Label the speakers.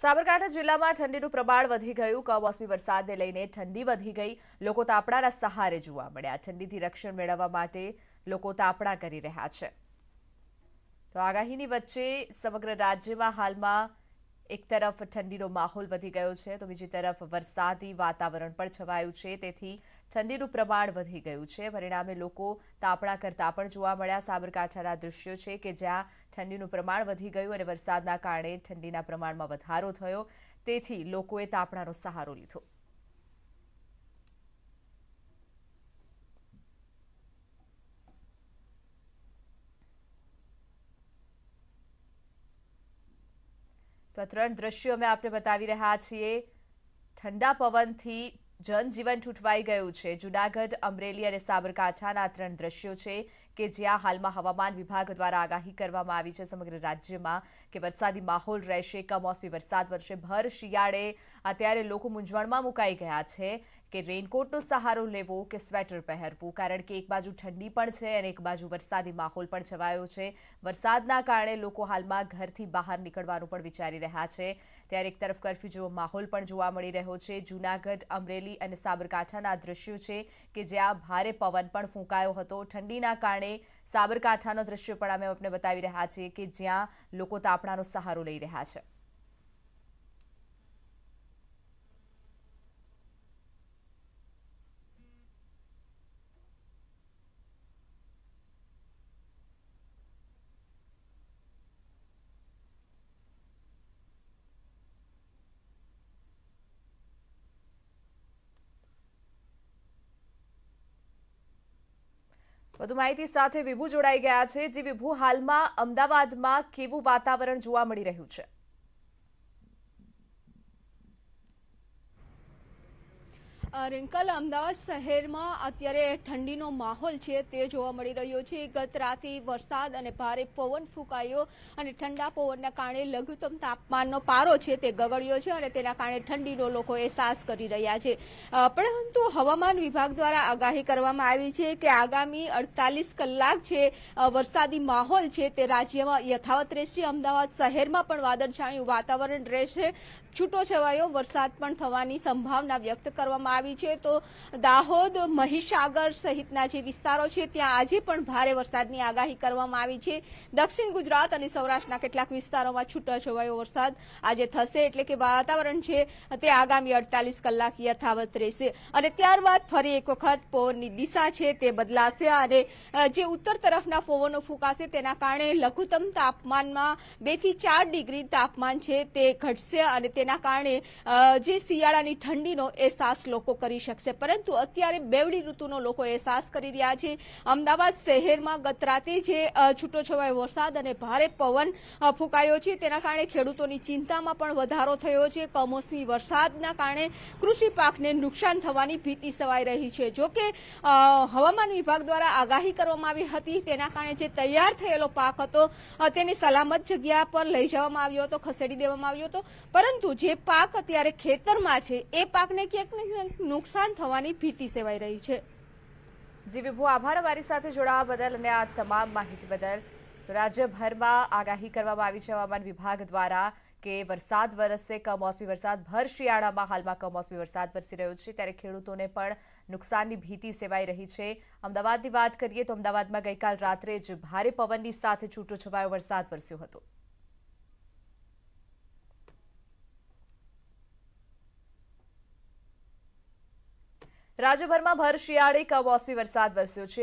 Speaker 1: સાબરકાંઠા જિલ્લામાં ઠંડીનું પ્રમાણ વધી ગયું કમોસમી વરસાદને લઈને ઠંડી વધી ગઈ લોકો તાપણાના સહારે જોવા મળ્યા ઠંડીથી રક્ષણ મેળવવા માટે લોકો તાપણા કરી રહ્યા છે તો આગાહીની વચ્ચે સમગ્ર રાજ્યમાં હાલમાં એક તરફ ઠંડીનો માહોલ વધી ગયો છે તો બીજી તરફ વરસાદી વાતાવરણ પણ છવાયું છે તેથી ઠંડીનું પ્રમાણ વધી ગયું છે પરિણામે લોકો તાપણા કરતા પણ જોવા મળ્યા સાબરકાંઠાના દૃશ્યો છે કે જ્યાં ઠંડીનું પ્રમાણ વધી ગયું અને વરસાદના કારણે ઠંડીના પ્રમાણમાં વધારો થયો તેથી લોકોએ તાપણાનો સહારો લીધો તો આ ત્રણ દ્રશ્યો અમે આપણે બતાવી રહ્યા છીએ ઠંડા પવનથી જનજીવન ઠૂંઠવાઈ ગયું છે જૂનાગઢ અમરેલી અને સાબરકાંઠાના ત્રણ દ્રશ્યો છે કે જ્યાં હાલમાં હવામાન વિભાગ દ્વારા આગાહી કરવામાં આવી છે સમગ્ર રાજ્યમાં કે વરસાદી માહોલ રહેશે કમોસમી વરસાદ વર્ષે ભર શિયાળે અત્યારે લોકો મૂંઝવણમાં મુકાઈ ગયા છે કે રેઇનકોટનો સહારો લેવો કે સ્વેટર પહેરવું કારણ કે એક બાજુ ઠંડી પણ છે અને એક બાજુ વરસાદી માહોલ પણ છવાયો છે વરસાદના કારણે લોકો હાલમાં ઘરથી બહાર નીકળવાનું પણ વિચારી રહ્યા છે ત્યારે એક તરફ કરફ્યુ જેવો માહોલ પણ જોવા મળી રહ્યો છે જૂનાગઢ અમરેલી અને સાબરકાંઠાના દ્રશ્યો છે કે જ્યાં ભારે પવન પણ ફૂંકાયો હતો ઠંડીના કારણે સાબરકાંઠાનો દ્રશ્ય પણ અમે આપને બતાવી રહ્યા છીએ કે જ્યાં લોકો તાપણાનો સહારો લઈ રહ્યા છે વધુ માહિતી સાથે વિભુ જોડાઈ ગયા છે જે વિભુ હાલમાં અમદાવાદમાં કેવું વાતાવરણ જોવા મળી રહ્યું છે
Speaker 2: રિંકલ અમદાવાદ શહેરમાં અત્યારે ઠંડીનો માહોલ છે તે જોવા મળી રહ્યો છે ગત રાતે વરસાદ અને ભારે પવન ફૂંકાયો અને ઠંડા પવનના કારણે લઘુત્તમ તાપમાનનો પારો છે તે ગગડ્યો છે અને તેના કારણે ઠંડીનો લોકો અહેસાસ કરી રહ્યા છે પરંતુ હવામાન વિભાગ દ્વારા આગાહી કરવામાં આવી છે કે આગામી અડતાલીસ કલાક છે વરસાદી માહોલ છે તે રાજ્યમાં યથાવત રહેશે અમદાવાદ શહેરમાં પણ વાદળછાયું વાતાવરણ રહેશે છૂટો છવાયો વરસાદ પણ થવાની સંભાવના વ્યક્ત કરવામાં આવી આવી છે તો દાહોદ મહીસાગર સહિતના જે વિસ્તારો છે ત્યાં આજે પણ ભારે વરસાદની આગાહી કરવામાં આવી છે દક્ષિણ ગુજરાત અને સૌરાષ્ટ્રના કેટલાક વિસ્તારોમાં છૂટાછવાયો વરસાદ આજે થશે એટલે કે વાતાવરણ છે તે આગામી અડતાલીસ કલાક યથાવત રહેશે અને ત્યારબાદ ફરી એક વખત પવનની દિશા છે તે બદલાશે અને જે ઉત્તર તરફના પવનો ફૂંકાશે તેના કારણે લઘુત્તમ તાપમાનમાં બેથી ચાર ડિગ્રી તાપમાન છે તે ઘટશે અને તેના કારણે જે શિયાળાની ઠંડીનો અહેસાસ લોકો કરી શકશે પરંતુ અત્યારે બેવડી ઋતુનો લોકો અહેસાસ કરી રહ્યા છે અમદાવાદ શહેરમાં ગત રાતે જે છૂટોછવાયો વરસાદ અને ભારે પવન ફૂંકાયો છે તેના કારણે ખેડૂતોની ચિંતામાં પણ વધારો થયો છે કમોસમી વરસાદના કારણે કૃષિ પાકને નુકસાન થવાની ભીતિ સવાઈ રહી છે જોકે હવામાન વિભાગ દ્વારા આગાહી કરવામાં આવી હતી તેના કારણે જે તૈયાર થયેલો પાક હતો તેની સલામત જગ્યા પર લઈ જવામાં આવ્યો હતો ખસેડી દેવામાં આવ્યો હતો પરંતુ જે પાક અત્યારે ખેતરમાં છે એ પાકને ક્યાંક નુકસાન થવાની ભીતિ સેવાઈ રહી છે જી વિભુ
Speaker 1: આભાર અમારી સાથે જોડાવા બદલ અને આ તમામ માહિતી બદલ તો રાજ્યભરમાં આગાહી કરવામાં આવી છે હવામાન વિભાગ દ્વારા કે વરસાદ વરસશે કમોસમી વરસાદ ભર શિયાળામાં હાલમાં કમોસમી વરસાદ વરસી રહ્યો છે ત્યારે ખેડૂતોને પણ નુકસાનની ભીતિ સેવાઈ રહી છે અમદાવાદની વાત કરીએ તો અમદાવાદમાં ગઈકાલ રાત્રે જ ભારે પવનની સાથે છૂટો છવાયો વરસાદ વરસ્યો હતો રાજ્યભરમાં ભર શિયાળે કમોસમી વરસાદ વરસ્યો છે